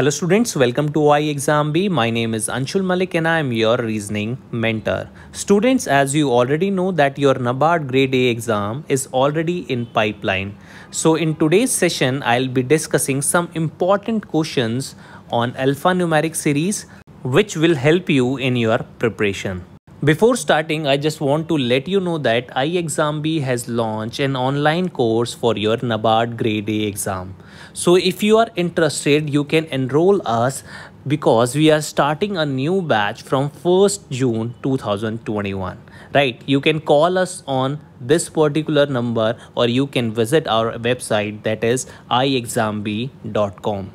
Hello students, welcome to I Exam B. My name is Anshul Malik and I am your reasoning mentor. Students, as you already know that your NABARD grade A exam is already in pipeline. So in today's session, I'll be discussing some important questions on alphanumeric series which will help you in your preparation. Before starting, I just want to let you know that iExamB has launched an online course for your NABARD Grade A exam. So if you are interested, you can enroll us because we are starting a new batch from 1st June 2021. Right, you can call us on this particular number or you can visit our website that is iexamb.com.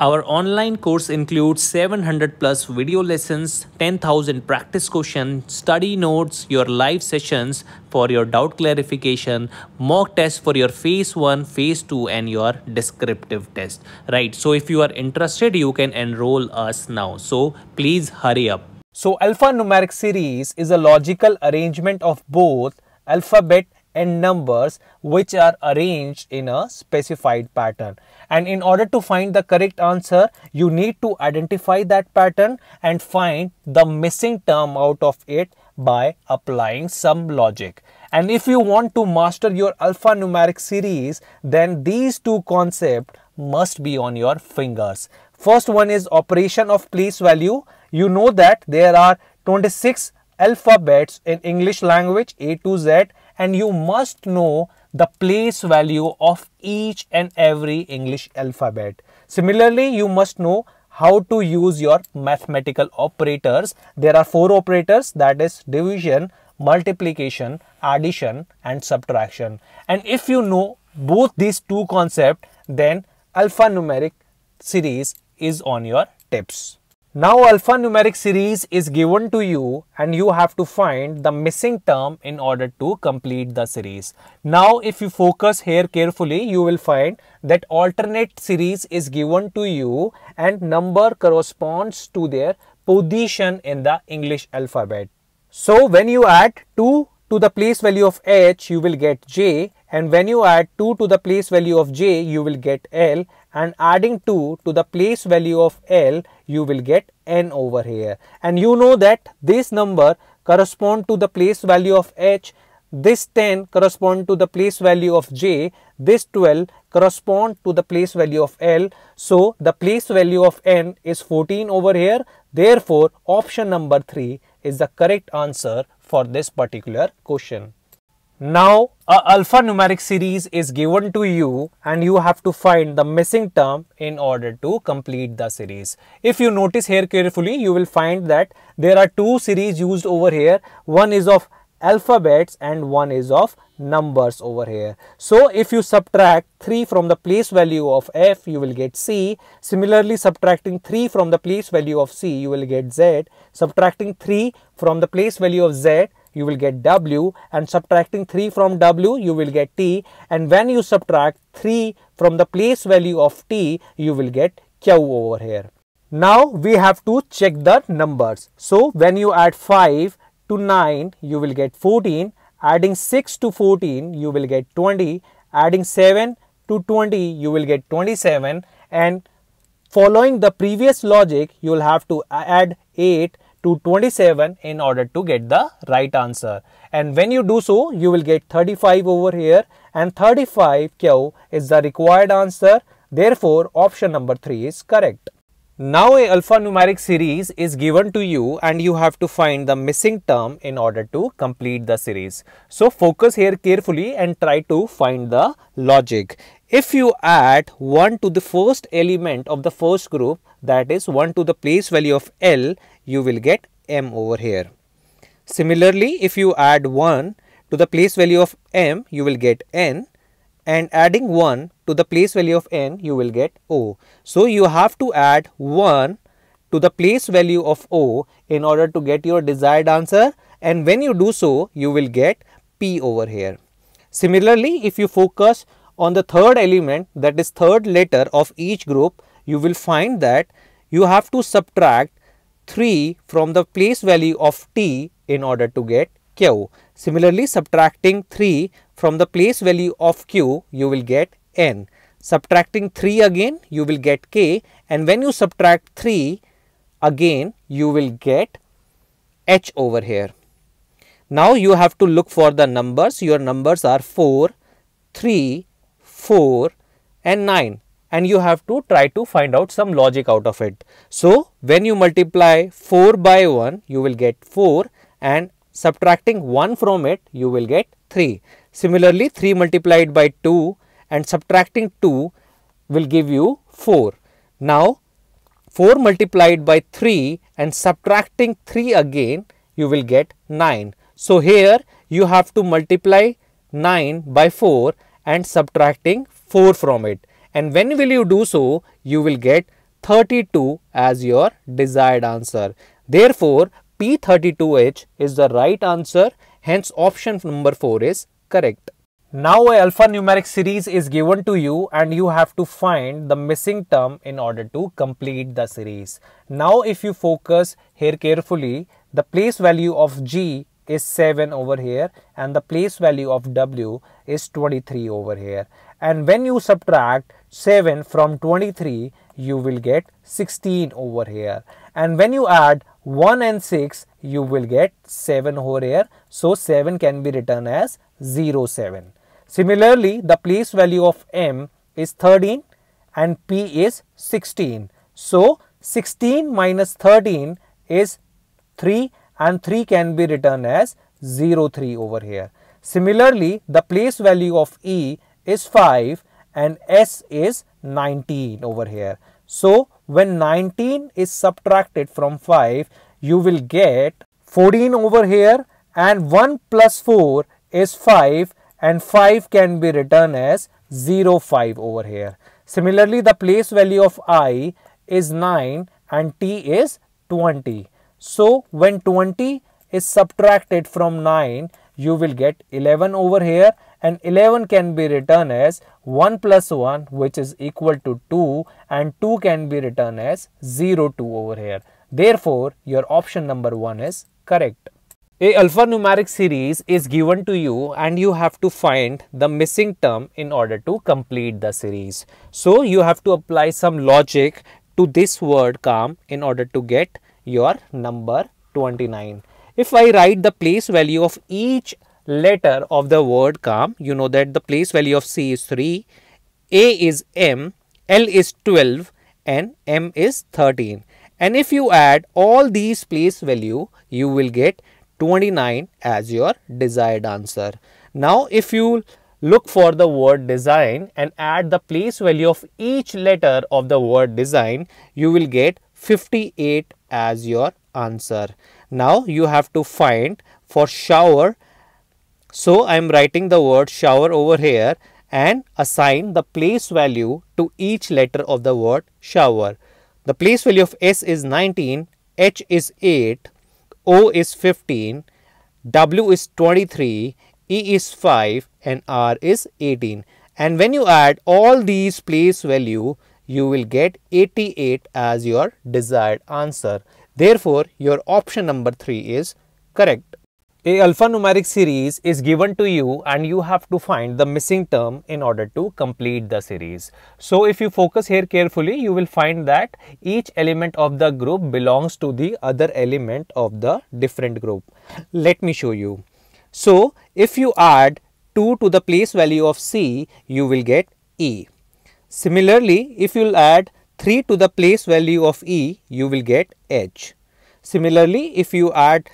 Our online course includes 700 plus video lessons, 10,000 practice questions, study notes, your live sessions for your doubt clarification, mock tests for your phase 1, phase 2 and your descriptive test. Right, so if you are interested, you can enroll us now. So please hurry up. So alphanumeric series is a logical arrangement of both alphabet and numbers which are arranged in a specified pattern. And in order to find the correct answer, you need to identify that pattern and find the missing term out of it by applying some logic. And if you want to master your alphanumeric series, then these two concepts must be on your fingers. First one is operation of place value. You know that there are 26 alphabets in English language A to Z and you must know the place value of each and every English alphabet. Similarly, you must know how to use your mathematical operators. There are four operators that is division, multiplication, addition and subtraction. And if you know both these two concepts, then alphanumeric series is on your tips. Now alphanumeric series is given to you and you have to find the missing term in order to complete the series. Now if you focus here carefully, you will find that alternate series is given to you and number corresponds to their position in the English alphabet. So when you add 2 to the place value of h, you will get j and when you add 2 to the place value of j, you will get l and adding 2 to the place value of L, you will get N over here. And you know that this number correspond to the place value of H, this 10 correspond to the place value of J, this 12 correspond to the place value of L. So, the place value of N is 14 over here. Therefore, option number 3 is the correct answer for this particular question. Now a alphanumeric series is given to you and you have to find the missing term in order to complete the series. If you notice here carefully, you will find that there are two series used over here. One is of alphabets and one is of numbers over here. So if you subtract 3 from the place value of F, you will get C. Similarly, subtracting 3 from the place value of C, you will get Z. Subtracting 3 from the place value of Z, you will get W and subtracting 3 from W you will get T and when you subtract 3 from the place value of T you will get Q over here. Now we have to check the numbers. So when you add 5 to 9 you will get 14, adding 6 to 14 you will get 20, adding 7 to 20 you will get 27 and following the previous logic you will have to add 8 to 27 in order to get the right answer. And when you do so, you will get 35 over here and 35 Q is the required answer. Therefore, option number 3 is correct. Now a alphanumeric series is given to you and you have to find the missing term in order to complete the series. So focus here carefully and try to find the logic. If you add 1 to the first element of the first group that is 1 to the place value of L, you will get m over here. Similarly, if you add 1 to the place value of m, you will get n and adding 1 to the place value of n, you will get o. So, you have to add 1 to the place value of o in order to get your desired answer and when you do so, you will get p over here. Similarly, if you focus on the third element that is third letter of each group, you will find that you have to subtract 3 from the place value of t in order to get q. Similarly, subtracting 3 from the place value of q, you will get n. Subtracting 3 again, you will get k and when you subtract 3 again, you will get h over here. Now, you have to look for the numbers. Your numbers are 4, 3, 4 and 9 and you have to try to find out some logic out of it. So, when you multiply 4 by 1, you will get 4 and subtracting 1 from it, you will get 3. Similarly, 3 multiplied by 2 and subtracting 2 will give you 4. Now, 4 multiplied by 3 and subtracting 3 again, you will get 9. So, here you have to multiply 9 by 4 and subtracting 4 from it. And when will you do so, you will get 32 as your desired answer. Therefore, P32H is the right answer. Hence, option number 4 is correct. Now a alphanumeric series is given to you and you have to find the missing term in order to complete the series. Now if you focus here carefully, the place value of G is 7 over here and the place value of W is 23 over here. And when you subtract 7 from 23 you will get 16 over here and when you add 1 and 6 you will get 7 over here so 7 can be written as 0 7 similarly the place value of m is 13 and p is 16 so 16 minus 13 is 3 and 3 can be written as 0 3 over here similarly the place value of e is 5 and S is 19 over here. So when 19 is subtracted from 5, you will get 14 over here and 1 plus 4 is 5 and 5 can be written as 0, 05 over here. Similarly, the place value of i is 9 and t is 20. So when 20 is subtracted from 9, you will get 11 over here and 11 can be written as 1 plus 1 which is equal to 2 and 2 can be written as 0 2 over here. Therefore, your option number 1 is correct. A alphanumeric series is given to you and you have to find the missing term in order to complete the series. So, you have to apply some logic to this word calm in order to get your number 29. If I write the place value of each letter of the word calm. You know that the place value of C is 3, A is M, L is 12 and M is 13. And if you add all these place value, you will get 29 as your desired answer. Now, if you look for the word design and add the place value of each letter of the word design, you will get 58 as your answer. Now, you have to find for shower so I am writing the word shower over here and assign the place value to each letter of the word shower. The place value of S is 19, H is 8, O is 15, W is 23, E is 5 and R is 18. And when you add all these place value, you will get 88 as your desired answer. Therefore, your option number 3 is correct. A alphanumeric series is given to you and you have to find the missing term in order to complete the series. So if you focus here carefully, you will find that each element of the group belongs to the other element of the different group. Let me show you. So if you add 2 to the place value of C, you will get E. Similarly, if you add 3 to the place value of E, you will get H. Similarly, if you add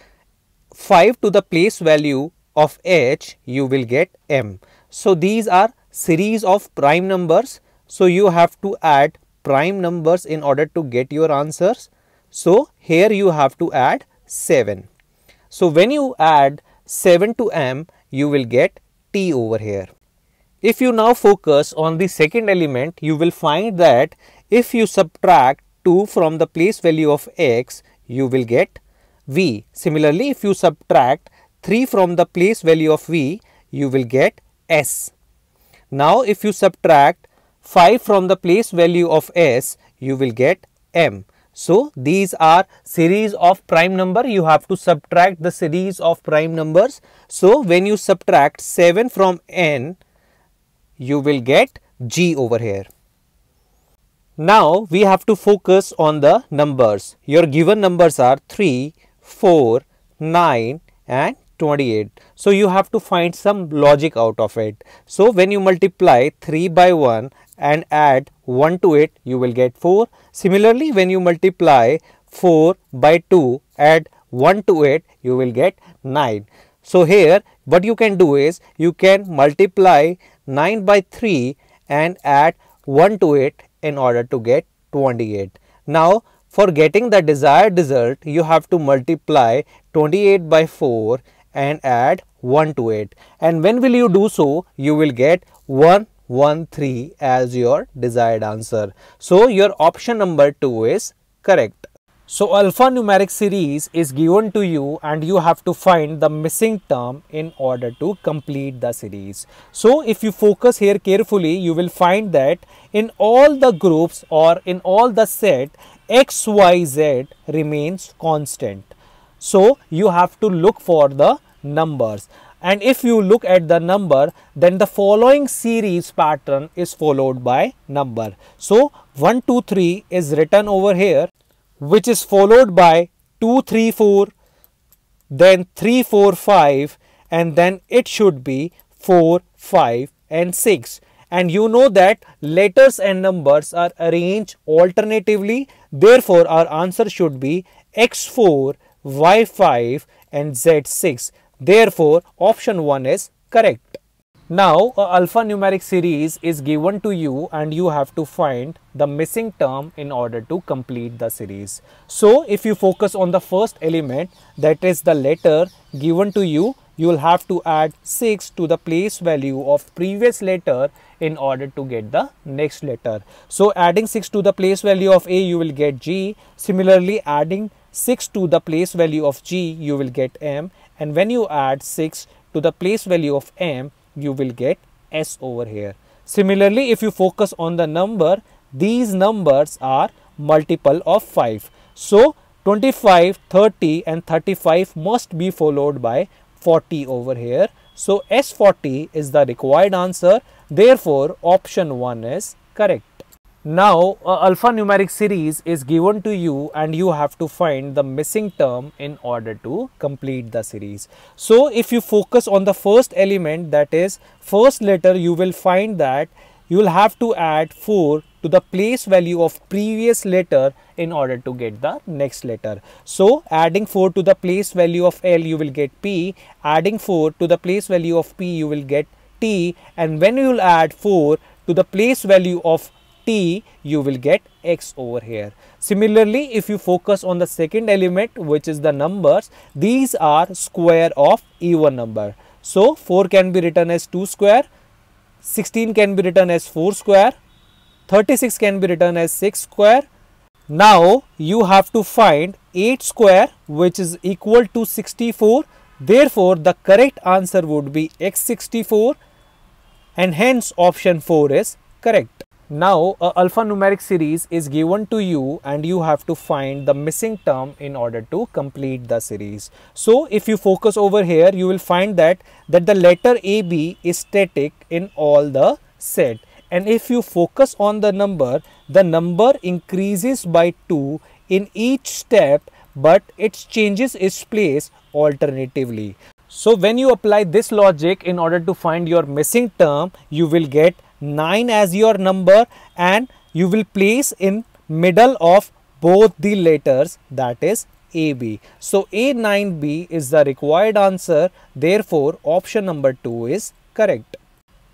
5 to the place value of h, you will get m. So, these are series of prime numbers. So, you have to add prime numbers in order to get your answers. So, here you have to add 7. So, when you add 7 to m, you will get t over here. If you now focus on the second element, you will find that if you subtract 2 from the place value of x, you will get V. Similarly, if you subtract 3 from the place value of V, you will get S. Now, if you subtract 5 from the place value of S, you will get M. So, these are series of prime number. You have to subtract the series of prime numbers. So, when you subtract 7 from N, you will get G over here. Now, we have to focus on the numbers. Your given numbers are 3, 4, 9 and 28. So you have to find some logic out of it. So when you multiply 3 by 1 and add 1 to it, you will get 4. Similarly, when you multiply 4 by 2, add 1 to it, you will get 9. So here what you can do is you can multiply 9 by 3 and add 1 to it in order to get 28. Now for getting the desired result, you have to multiply 28 by 4 and add 1 to it. And when will you do so? You will get 1 1 3 as your desired answer. So your option number 2 is correct. So alphanumeric series is given to you and you have to find the missing term in order to complete the series. So if you focus here carefully, you will find that in all the groups or in all the set, xyz remains constant. So you have to look for the numbers and if you look at the number then the following series pattern is followed by number. So 1, 2, 3 is written over here which is followed by 2, 3, 4 then 3, 4, 5 and then it should be 4, 5 and 6 and you know that letters and numbers are arranged alternatively. Therefore, our answer should be X4, Y5 and Z6. Therefore, option 1 is correct. Now a alphanumeric series is given to you and you have to find the missing term in order to complete the series. So if you focus on the first element that is the letter given to you, you will have to add 6 to the place value of previous letter in order to get the next letter. So adding 6 to the place value of A you will get G. Similarly adding 6 to the place value of G you will get M and when you add 6 to the place value of M you will get S over here. Similarly, if you focus on the number, these numbers are multiple of 5. So, 25, 30 and 35 must be followed by 40 over here. So, S40 is the required answer. Therefore, option 1 is correct. Now a alphanumeric series is given to you and you have to find the missing term in order to complete the series. So if you focus on the first element that is first letter you will find that you will have to add 4 to the place value of previous letter in order to get the next letter. So adding 4 to the place value of L you will get P, adding 4 to the place value of P you will get T and when you will add 4 to the place value of t you will get x over here similarly if you focus on the second element which is the numbers these are square of even number so 4 can be written as 2 square 16 can be written as 4 square 36 can be written as 6 square now you have to find 8 square which is equal to 64 therefore the correct answer would be x64 and hence option 4 is correct now a alphanumeric series is given to you and you have to find the missing term in order to complete the series. So if you focus over here you will find that that the letter AB is static in all the set and if you focus on the number the number increases by 2 in each step but it changes its place alternatively. So when you apply this logic in order to find your missing term, you will get 9 as your number and you will place in middle of both the letters that is AB. So A9B is the required answer therefore option number 2 is correct.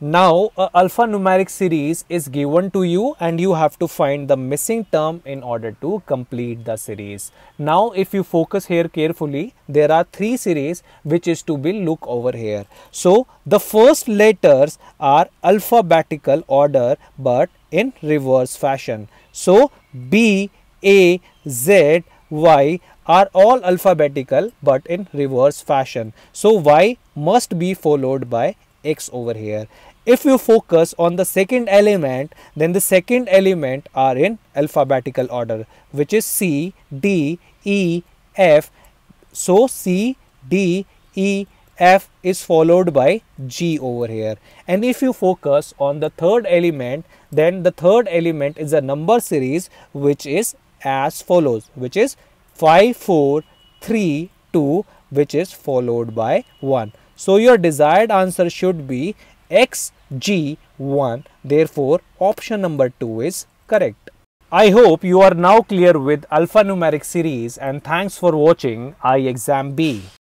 Now a alphanumeric series is given to you and you have to find the missing term in order to complete the series. Now if you focus here carefully, there are three series which is to be look over here. So the first letters are alphabetical order but in reverse fashion. So B, A, Z, Y are all alphabetical but in reverse fashion. So Y must be followed by X over here if you focus on the second element then the second element are in alphabetical order which is C, D, E, F. So C, D, E, F is followed by G over here and if you focus on the third element then the third element is a number series which is as follows which is 5, 4, 3, 2 which is followed by 1. So your desired answer should be xg1 therefore option number 2 is correct i hope you are now clear with alphanumeric series and thanks for watching i exam b